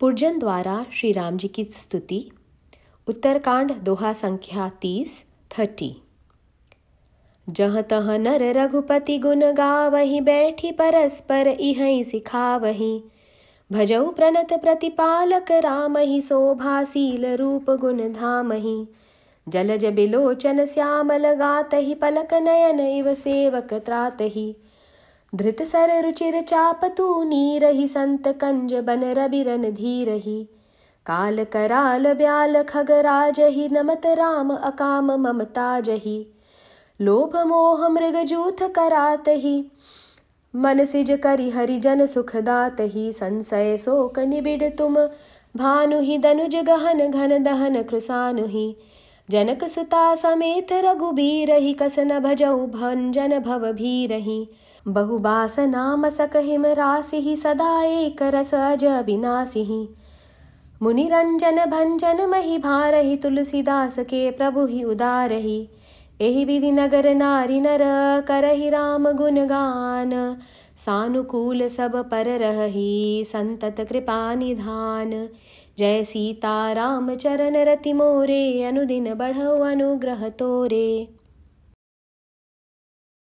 पुरजन द्वारा श्री राम जी की स्तुति उत्तरकांड दोहा संख्या तीस थर्टी जह तह नर रघुपति गुण गावही बैठी परस्पर इहई सिखावही भजऊ प्रणत प्रतिपालक राम ही शोभाशील रूप गुण धामही जलज बिलोचन श्यामल गातही पलक नयन इव सेवक त्रातहि धृत सर रुचिर चापतू नीरही संत कंज बन रबिरन धीरही काल कराल ब्याल खगराजहि नमत राम अकाम ममताजहि लोभ मोह मृग जूथ करातहि मन सिज करि हरि जन सुखदातहि संशय शोक निबिड तुम भानुहि दनुज गहन घन दहन कृसानुहि जनक सुता समेत रघुबीरहि कसन भजऊ भंजन भव भीरहि बहुबासनामसकहिमरासिः सदा एकरसज विनासिः भंजन महि भारहि तुलसीदासके प्रभुहि उदारहि एहि विधि नगर नर करहि राम गुणगान पर सानुकूलसब पररहहि कृपानिधान। जय सीता राम चरण रति मोरे अनुदिन बढ़ौ अनुग्रह तोरे